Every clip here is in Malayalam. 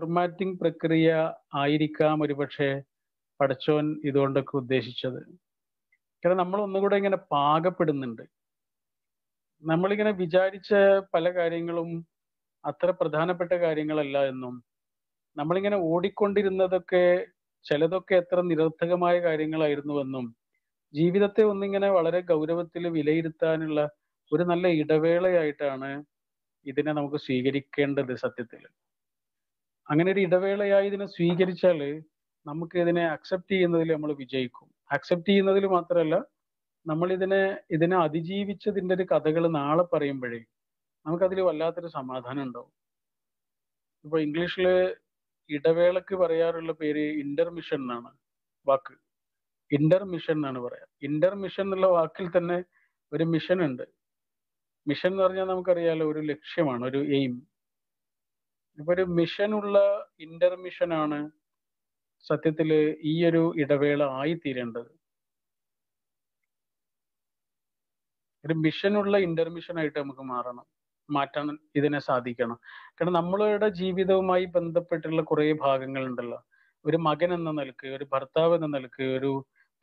ഫോർമാറ്റിംഗ് പ്രക്രിയ ആയിരിക്കാം ഒരുപക്ഷെ പഠിച്ചോൻ ഇതുകൊണ്ടൊക്കെ ഉദ്ദേശിച്ചത് കാരണം നമ്മൾ ഒന്നുകൂടെ ഇങ്ങനെ പാകപ്പെടുന്നുണ്ട് നമ്മളിങ്ങനെ വിചാരിച്ച പല കാര്യങ്ങളും അത്ര പ്രധാനപ്പെട്ട കാര്യങ്ങളല്ല എന്നും നമ്മളിങ്ങനെ ഓടിക്കൊണ്ടിരുന്നതൊക്കെ ചിലതൊക്കെ എത്ര നിരർത്ഥകമായ കാര്യങ്ങളായിരുന്നുവെന്നും ജീവിതത്തെ ഒന്നിങ്ങനെ വളരെ ഗൗരവത്തിൽ വിലയിരുത്താനുള്ള ഒരു നല്ല ഇടവേളയായിട്ടാണ് ഇതിനെ നമുക്ക് സ്വീകരിക്കേണ്ടത് സത്യത്തിൽ അങ്ങനെ ഒരു ഇടവേളയായി ഇതിനെ സ്വീകരിച്ചാൽ നമുക്ക് ഇതിനെ അക്സെപ്റ്റ് ചെയ്യുന്നതിൽ നമ്മൾ വിജയിക്കും അക്സെപ്റ്റ് ചെയ്യുന്നതിൽ മാത്രമല്ല നമ്മൾ ഇതിനെ ഇതിനെ അതിജീവിച്ചതിൻ്റെ ഒരു കഥകൾ നാളെ പറയുമ്പോഴേ നമുക്കതിൽ വല്ലാത്തൊരു സമാധാനം ഉണ്ടാവും ഇപ്പൊ ഇംഗ്ലീഷില് ഇടവേളക്ക് പറയാറുള്ള പേര് ഇന്റർമിഷൻ എന്നാണ് വാക്ക് ഇന്റർമിഷൻ എന്നാണ് പറയാ ഇന്റർമിഷൻ എന്നുള്ള വാക്കിൽ തന്നെ ഒരു മിഷൻ ഉണ്ട് മിഷൻ എന്ന് പറഞ്ഞാൽ നമുക്കറിയാലോ ഒരു ലക്ഷ്യമാണ് ഒരു എയിം ഇപ്പൊ ഒരു മിഷനുള്ള ഇന്റർമിഷനാണ് സത്യത്തിൽ ഈ ഒരു ഇടവേള ആയിത്തീരേണ്ടത് ഒരു മിഷനുള്ള ഇന്റർമിഷൻ ആയിട്ട് നമുക്ക് മാറണം മാറ്റാൻ ഇതിനെ സാധിക്കണം കാരണം നമ്മളുടെ ജീവിതവുമായി ബന്ധപ്പെട്ടുള്ള കുറേ ഉണ്ടല്ലോ ഒരു മകൻ എന്ന നിലക്ക് ഒരു ഭർത്താവ് എന്ന നിലക്ക് ഒരു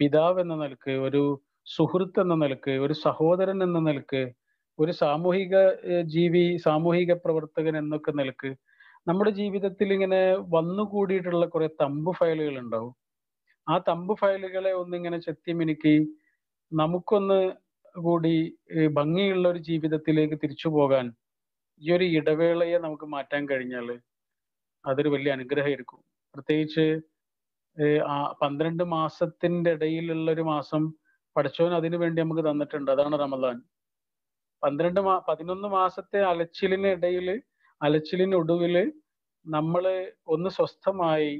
പിതാവ് എന്ന നിലക്ക് ഒരു സുഹൃത്ത് എന്ന നിലക്ക് ഒരു സഹോദരൻ എന്ന നിലക്ക് ഒരു സാമൂഹിക ജീവി സാമൂഹിക പ്രവർത്തകൻ എന്നൊക്കെ നിലക്ക് നമ്മുടെ ജീവിതത്തിൽ ഇങ്ങനെ വന്നുകൂടിയിട്ടുള്ള കുറെ തമ്പ് ഫയലുകൾ ഉണ്ടാവും ആ തമ്പ് ഫയലുകളെ ഒന്നിങ്ങനെ ചെത്തിമിനുക്കി നമുക്കൊന്ന് കൂടി ഭംഗിയുള്ള ഒരു ജീവിതത്തിലേക്ക് തിരിച്ചു പോകാൻ ഈ ഒരു ഇടവേളയെ നമുക്ക് മാറ്റാൻ കഴിഞ്ഞാൽ അതൊരു വലിയ അനുഗ്രഹമായിരിക്കും പ്രത്യേകിച്ച് പന്ത്രണ്ട് മാസത്തിന്റെ ഇടയിലുള്ള ഒരു മാസം പഠിച്ചവൻ അതിനു വേണ്ടി നമുക്ക് തന്നിട്ടുണ്ട് അതാണ് റമദാൻ പന്ത്രണ്ട് മാ പതിനൊന്ന് മാസത്തെ അലച്ചിലിനിടയിൽ അലച്ചിലിനൊടുവിൽ നമ്മൾ ഒന്ന് സ്വസ്ഥമായി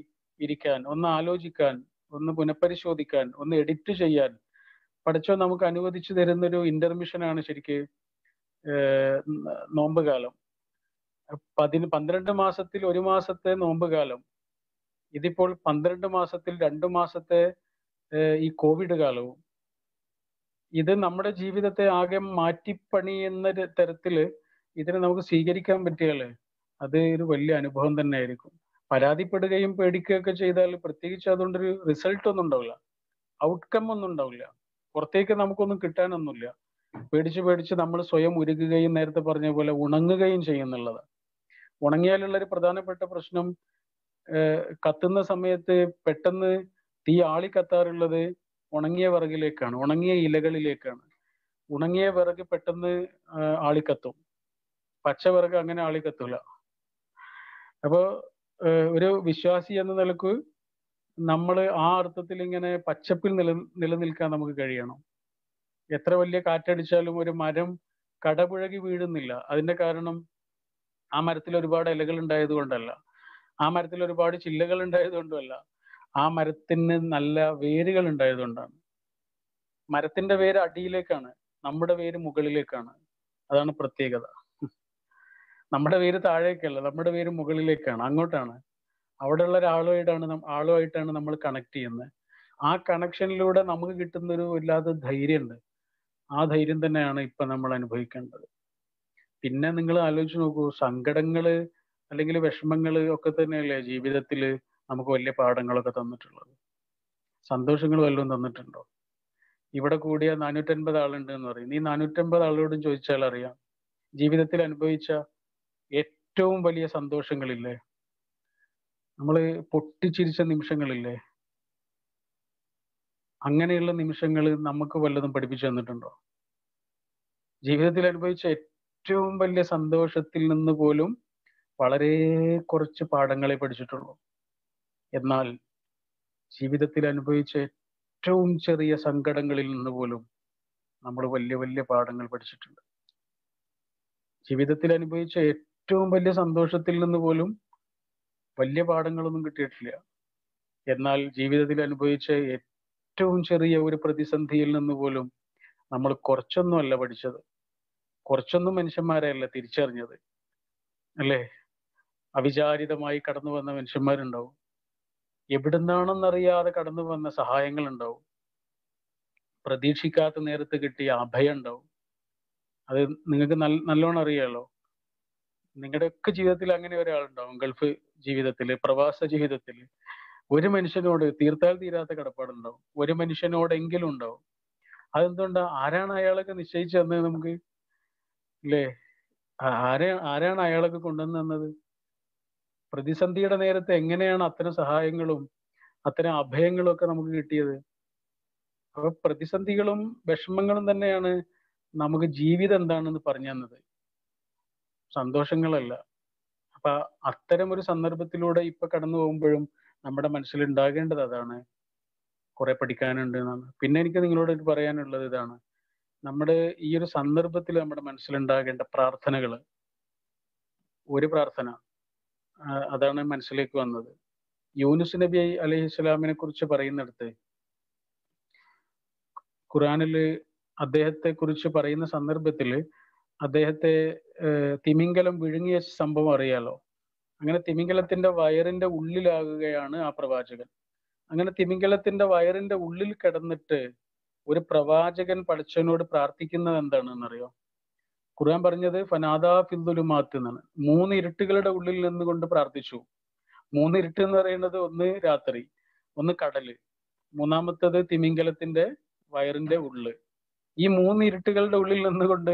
ഇരിക്കാൻ ഒന്ന് ആലോചിക്കാൻ ഒന്ന് പുനഃപരിശോധിക്കാൻ ഒന്ന് എഡിറ്റ് ചെയ്യാൻ പഠിച്ചോ നമുക്ക് അനുവദിച്ചു തരുന്നൊരു ഇന്റർമിഷനാണ് ശരിക്ക് നോമ്പ് കാലം പതിന് പന്ത്രണ്ട് മാസത്തിൽ ഒരു മാസത്തെ നോമ്പ് കാലം ഇതിപ്പോൾ പന്ത്രണ്ട് മാസത്തിൽ രണ്ടു മാസത്തെ ഈ കോവിഡ് കാലവും ഇത് നമ്മുടെ ജീവിതത്തെ ആകെ മാറ്റിപ്പണിയുന്ന തരത്തില് ഇതിനെ നമുക്ക് സ്വീകരിക്കാൻ പറ്റിയാലേ അത് ഒരു വലിയ അനുഭവം തന്നെ ആയിരിക്കും പരാതിപ്പെടുകയും പേടിക്കുകയൊക്കെ ചെയ്താൽ പ്രത്യേകിച്ച് അതുകൊണ്ടൊരു റിസൾട്ട് ഒന്നും ഉണ്ടാവില്ല ഔട്ട്കം ഒന്നും ഉണ്ടാവില്ല പുറത്തേക്ക് നമുക്കൊന്നും കിട്ടാനൊന്നുമില്ല പേടിച്ച് പേടിച്ച് നമ്മൾ സ്വയം ഉരുകുകയും നേരത്തെ പറഞ്ഞ പോലെ ഉണങ്ങുകയും ചെയ്യുന്നുള്ളത് ഉണങ്ങിയാലുള്ള ഒരു പ്രധാനപ്പെട്ട പ്രശ്നം കത്തുന്ന സമയത്ത് പെട്ടെന്ന് തീ ആളി കത്താറുള്ളത് ഉണങ്ങിയ വിറകിലേക്കാണ് ഉണങ്ങിയ ഇലകളിലേക്കാണ് ഉണങ്ങിയ വിറക് പെട്ടെന്ന് ആളിക്കത്തും പച്ചവിറക് അങ്ങനെ ആളി കത്തൂല അപ്പോൾ ഒരു വിശ്വാസി എന്ന നിലക്ക് നമ്മൾ ആ അർത്ഥത്തിൽ ഇങ്ങനെ പച്ചപ്പിൽ നില നിലനിൽക്കാൻ നമുക്ക് കഴിയണം എത്ര വലിയ കാറ്റടിച്ചാലും ഒരു മരം കടപുഴകി വീഴുന്നില്ല അതിന്റെ കാരണം ആ മരത്തിൽ ഒരുപാട് ഇലകൾ ഉണ്ടായത് കൊണ്ടല്ല ആ മരത്തിൽ ഒരുപാട് ചില്ലകൾ ഉണ്ടായത് ആ മരത്തിന് നല്ല വേരുകൾ ഉണ്ടായത് കൊണ്ടാണ് മരത്തിന്റെ വേര് അടിയിലേക്കാണ് നമ്മുടെ വേര് മുകളിലേക്കാണ് അതാണ് പ്രത്യേകത നമ്മുടെ പേര് താഴേക്കല്ല നമ്മുടെ പേര് മുകളിലേക്കാണ് അങ്ങോട്ടാണ് അവിടെയുള്ള ഒരാളുമായിട്ടാണ് ആളുമായിട്ടാണ് നമ്മൾ കണക്ട് ചെയ്യുന്നത് ആ കണക്ഷനിലൂടെ നമുക്ക് കിട്ടുന്ന ഒരു വല്ലാത്ത ധൈര്യമുണ്ട് ആ ധൈര്യം തന്നെയാണ് ഇപ്പൊ നമ്മൾ അനുഭവിക്കേണ്ടത് പിന്നെ നിങ്ങൾ ആലോചിച്ച് നോക്കൂ സങ്കടങ്ങള് അല്ലെങ്കിൽ വിഷമങ്ങള് ഒക്കെ തന്നെയല്ലേ ജീവിതത്തിൽ നമുക്ക് വലിയ പാഠങ്ങളൊക്കെ തന്നിട്ടുള്ളത് സന്തോഷങ്ങൾ വല്ലതും തന്നിട്ടുണ്ടോ ഇവിടെ കൂടിയ നാനൂറ്റൻപത് ആളുണ്ട് എന്ന് പറയും നീ നാനൂറ്റൻപത് ആളോടും ചോദിച്ചാൽ അറിയാം ജീവിതത്തിൽ അനുഭവിച്ച ഏറ്റവും വലിയ സന്തോഷങ്ങളില്ലേ നമ്മൾ പൊട്ടിച്ചിരിച്ച നിമിഷങ്ങളില്ലേ അങ്ങനെയുള്ള നിമിഷങ്ങൾ നമുക്ക് വല്ലതും പഠിപ്പിച്ചു തന്നിട്ടുണ്ടോ ജീവിതത്തിൽ അനുഭവിച്ച ഏറ്റവും വലിയ സന്തോഷത്തിൽ നിന്ന് പോലും വളരെ കുറച്ച് പാഠങ്ങളെ പഠിച്ചിട്ടുള്ളൂ എന്നാൽ ജീവിതത്തിൽ അനുഭവിച്ച ഏറ്റവും ചെറിയ സങ്കടങ്ങളിൽ നിന്ന് പോലും നമ്മൾ വലിയ വലിയ പാഠങ്ങൾ പഠിച്ചിട്ടുണ്ട് ജീവിതത്തിൽ അനുഭവിച്ച ഏറ്റവും വലിയ സന്തോഷത്തിൽ നിന്ന് പോലും വലിയ പാഠങ്ങളൊന്നും കിട്ടിയിട്ടില്ല എന്നാൽ ജീവിതത്തിൽ അനുഭവിച്ച ഏറ്റവും ചെറിയ ഒരു പ്രതിസന്ധിയിൽ നിന്ന് പോലും നമ്മൾ കുറച്ചൊന്നും അല്ല പഠിച്ചത് കുറച്ചൊന്നും മനുഷ്യന്മാരെ അല്ല തിരിച്ചറിഞ്ഞത് അല്ലേ അവിചാരിതമായി കടന്നു വന്ന മനുഷ്യന്മാരുണ്ടാവും എവിടുന്നാണെന്നറിയാതെ കടന്നു വന്ന സഹായങ്ങൾ ഉണ്ടാവും പ്രതീക്ഷിക്കാത്ത നേരത്ത് കിട്ടിയ അഭയം ഉണ്ടാവും അത് നിങ്ങൾക്ക് നല്ല നല്ലോണം അറിയാലോ ഒക്കെ ജീവിതത്തിൽ അങ്ങനെ ഒരാളുണ്ടാവും ഗൾഫ് ജീവിതത്തിൽ പ്രവാസ ജീവിതത്തിൽ ഒരു മനുഷ്യനോട് തീർത്താൽ തീരാത്ത കടപ്പാടുണ്ടാവും ഒരു മനുഷ്യനോടെങ്കിലും ഉണ്ടാവും അതെന്തുകൊണ്ടാ ആരാണ് അയാളൊക്കെ നിശ്ചയിച്ചു തന്നത് നമുക്ക് അല്ലേ ആരെ ആരാണ് അയാളൊക്കെ കൊണ്ടുവന്ന് തന്നത് പ്രതിസന്ധിയുടെ നേരത്തെ എങ്ങനെയാണ് അത്തരം സഹായങ്ങളും അത്തരം അഭയങ്ങളും ഒക്കെ നമുക്ക് കിട്ടിയത് അപ്പൊ പ്രതിസന്ധികളും വിഷമങ്ങളും തന്നെയാണ് നമുക്ക് ജീവിതം എന്താണെന്ന് പറഞ്ഞു തന്നത് സന്തോഷങ്ങളല്ല അപ്പൊ അത്തരം ഒരു സന്ദർഭത്തിലൂടെ ഇപ്പൊ കടന്നു പോകുമ്പോഴും നമ്മുടെ മനസ്സിൽ ഉണ്ടാകേണ്ടത് അതാണ് കുറെ പഠിക്കാനുണ്ട് എന്നാണ് പിന്നെ എനിക്ക് നിങ്ങളോട് പറയാനുള്ളത് ഇതാണ് നമ്മുടെ ഈ ഒരു സന്ദർഭത്തിൽ നമ്മുടെ മനസ്സിലുണ്ടാകേണ്ട പ്രാർത്ഥനകൾ ഒരു പ്രാർത്ഥന അതാണ് മനസ്സിലേക്ക് വന്നത് യൂനുസ് നബി അലൈഹി സ്വലാമിനെ കുറിച്ച് പറയുന്നിടത്ത് ഖുറാനില് അദ്ദേഹത്തെ കുറിച്ച് പറയുന്ന സന്ദർഭത്തിൽ അദ്ദേഹത്തെ തിമിംഗലം വിഴുങ്ങിയ സംഭവം അറിയാലോ അങ്ങനെ തിമിംഗലത്തിന്റെ വയറിന്റെ ഉള്ളിലാകുകയാണ് ആ പ്രവാചകൻ അങ്ങനെ തിമിംഗലത്തിന്റെ വയറിന്റെ ഉള്ളിൽ കിടന്നിട്ട് ഒരു പ്രവാചകൻ പഠിച്ചവനോട് പ്രാർത്ഥിക്കുന്നത് അറിയോ ഖുർആൻ പറഞ്ഞത് ഫനാദാ ഫിന്ദുലുമാത്ത് എന്നാണ് മൂന്ന് ഇരുട്ടുകളുടെ ഉള്ളിൽ നിന്നുകൊണ്ട് പ്രാർത്ഥിച്ചു മൂന്ന് ഇരുട്ട് എന്ന് പറയുന്നത് ഒന്ന് രാത്രി ഒന്ന് കടല് മൂന്നാമത്തത് തിമിംഗലത്തിന്റെ വയറിന്റെ ഉള്ള് ഈ മൂന്ന് ഇരുട്ടുകളുടെ ഉള്ളിൽ നിന്നുകൊണ്ട്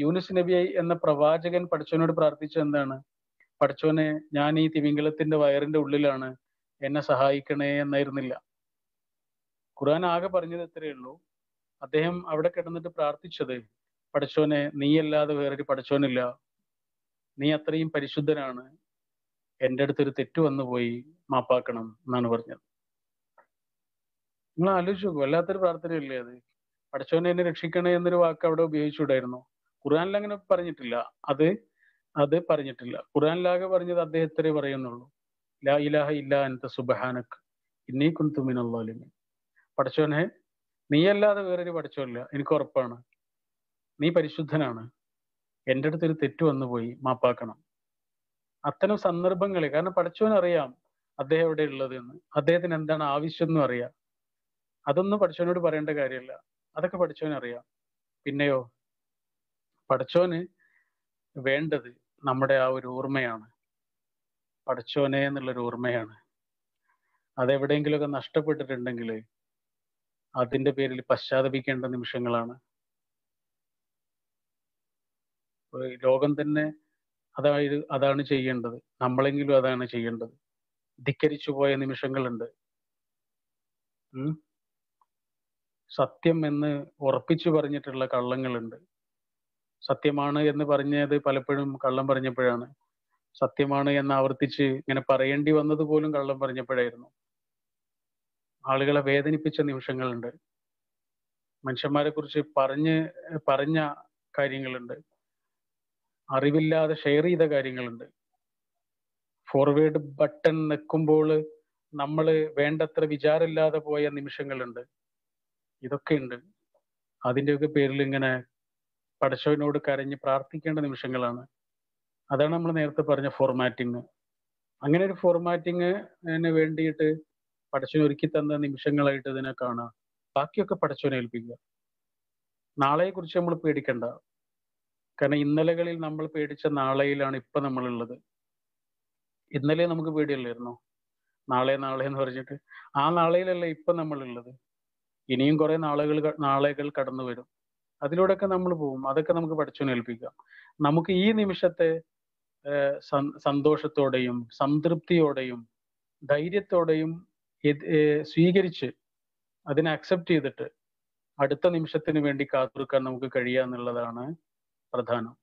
യൂനുസ് നബി എന്ന പ്രവാചകൻ പഠിച്ചവനോട് പ്രാർത്ഥിച്ചത് എന്താണ് പഠിച്ചവനെ ഞാൻ ഈ തിമിംഗലത്തിന്റെ വയറിന്റെ ഉള്ളിലാണ് എന്നെ സഹായിക്കണേ എന്നായിരുന്നില്ല ഖുർആൻ ആകെ പറഞ്ഞത് ഇത്രയേ ഉള്ളൂ അദ്ദേഹം അവിടെ കിടന്നിട്ട് പ്രാർത്ഥിച്ചത് പഠിച്ചവനെ നീയല്ലാതെ വേറൊരു പഠിച്ചവനില്ല നീ അത്രയും പരിശുദ്ധനാണ് എൻ്റെ അടുത്തൊരു തെറ്റ് വന്നു പോയി മാപ്പാക്കണം എന്നാണ് പറഞ്ഞത് നിങ്ങൾ ആലോചിച്ചു വല്ലാത്തൊരു പ്രാർത്ഥനയല്ലേ അത് പഠിച്ചവനെ എന്നെ രക്ഷിക്കണേ എന്നൊരു വാക്ക് അവിടെ ഉപയോഗിച്ചുകൂടായിരുന്നു ഖുർആാനിൽ അങ്ങനെ പറഞ്ഞിട്ടില്ല അത് അത് പറഞ്ഞിട്ടില്ല ഖുർആാനിലാകെ പറഞ്ഞത് അദ്ദേഹത്തിനെ പറയുന്നുള്ളൂ ലാ ഇലാഹ ഇല്ല അനത്ത സുബഹാനക് ഇന്നീ കുന്തു മിനല്ലാലിമിൻ പഠിച്ചോനെ അല്ലാതെ വേറൊരു പഠിച്ചോല്ല എനിക്ക് ഉറപ്പാണ് നീ പരിശുദ്ധനാണ് എൻ്റെ അടുത്തൊരു തെറ്റ് വന്നു പോയി മാപ്പാക്കണം അത്തരം സന്ദർഭങ്ങളിൽ കാരണം പഠിച്ചവനറിയാം അദ്ദേഹം എവിടെ ഉള്ളത് എന്ന് അദ്ദേഹത്തിന് എന്താണ് ആവശ്യം എന്നും അറിയാം അതൊന്നും പഠിച്ചവനോട് പറയേണ്ട കാര്യമില്ല അതൊക്കെ പഠിച്ചവനറിയാം പിന്നെയോ പഠിച്ചോന് വേണ്ടത് നമ്മുടെ ആ ഒരു ഓർമ്മയാണ് പഠിച്ചോനെ എന്നുള്ളൊരു ഓർമ്മയാണ് അതെവിടെയെങ്കിലുമൊക്കെ നഷ്ടപ്പെട്ടിട്ടുണ്ടെങ്കിൽ അതിന്റെ പേരിൽ പശ്ചാത്തപിക്കേണ്ട നിമിഷങ്ങളാണ് ലോകം തന്നെ അതായത് അതാണ് ചെയ്യേണ്ടത് നമ്മളെങ്കിലും അതാണ് ചെയ്യേണ്ടത് ധിക്കരിച്ചു പോയ നിമിഷങ്ങളുണ്ട് സത്യം എന്ന് ഉറപ്പിച്ചു പറഞ്ഞിട്ടുള്ള കള്ളങ്ങളുണ്ട് സത്യമാണ് എന്ന് പറഞ്ഞത് പലപ്പോഴും കള്ളം പറഞ്ഞപ്പോഴാണ് സത്യമാണ് എന്ന് ആവർത്തിച്ച് ഇങ്ങനെ പറയേണ്ടി വന്നത് പോലും കള്ളം പറഞ്ഞപ്പോഴായിരുന്നു ആളുകളെ വേദനിപ്പിച്ച നിമിഷങ്ങളുണ്ട് മനുഷ്യന്മാരെ കുറിച്ച് പറഞ്ഞ് പറഞ്ഞ കാര്യങ്ങളുണ്ട് അറിവില്ലാതെ ഷെയർ ചെയ്ത കാര്യങ്ങളുണ്ട് ഫോർവേഡ് ബട്ടൺ നിൽക്കുമ്പോൾ നമ്മൾ വേണ്ടത്ര വിചാരമില്ലാതെ പോയ നിമിഷങ്ങളുണ്ട് ഇതൊക്കെ ഉണ്ട് അതിൻ്റെയൊക്കെ പേരിൽ ഇങ്ങനെ പടശോവിനോട് കരഞ്ഞ് പ്രാർത്ഥിക്കേണ്ട നിമിഷങ്ങളാണ് അതാണ് നമ്മൾ നേരത്തെ പറഞ്ഞ ഫോർമാറ്റിങ് അങ്ങനെ ഒരു ഫോർമാറ്റിങ്ങിന് വേണ്ടിയിട്ട് പടച്ചോൻ ഒരുക്കി തന്ന നിമിഷങ്ങളായിട്ട് ഇതിനെ കാണാം ബാക്കിയൊക്കെ പടച്ചോനെ ഏൽപ്പിക്കുക നാളെയെ കുറിച്ച് നമ്മൾ പേടിക്കണ്ട കാരണം ഇന്നലകളിൽ നമ്മൾ പേടിച്ച നാളെയിലാണ് ഇപ്പൊ നമ്മളുള്ളത് ഇന്നലെ നമുക്ക് പേടിയല്ലായിരുന്നു നാളെ നാളെ എന്ന് പറഞ്ഞിട്ട് ആ നാളെയിലല്ല ഇപ്പൊ നമ്മളുള്ളത് ഇനിയും കുറെ നാളുകൾ നാളുകൾ കടന്നു വരും അതിലൂടെയൊക്കെ നമ്മൾ പോകും അതൊക്കെ നമുക്ക് പഠിച്ചു ഏൽപ്പിക്കാം നമുക്ക് ഈ നിമിഷത്തെ സന്തോഷത്തോടെയും സംതൃപ്തിയോടെയും ധൈര്യത്തോടെയും സ്വീകരിച്ച് അതിനെ അക്സെപ്റ്റ് ചെയ്തിട്ട് അടുത്ത നിമിഷത്തിന് വേണ്ടി കാത്തിരിക്കാൻ നമുക്ക് കഴിയുക എന്നുള്ളതാണ് പ്രധാനം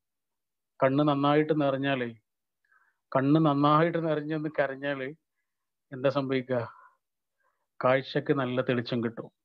കണ്ണ് നന്നായിട്ട് നിറഞ്ഞാലേ കണ്ണ് നന്നായിട്ട് നിറഞ്ഞെന്ന് കരഞ്ഞാല് എന്താ സംഭവിക്കുക കാഴ്ചക്ക് നല്ല തെളിച്ചം കിട്ടും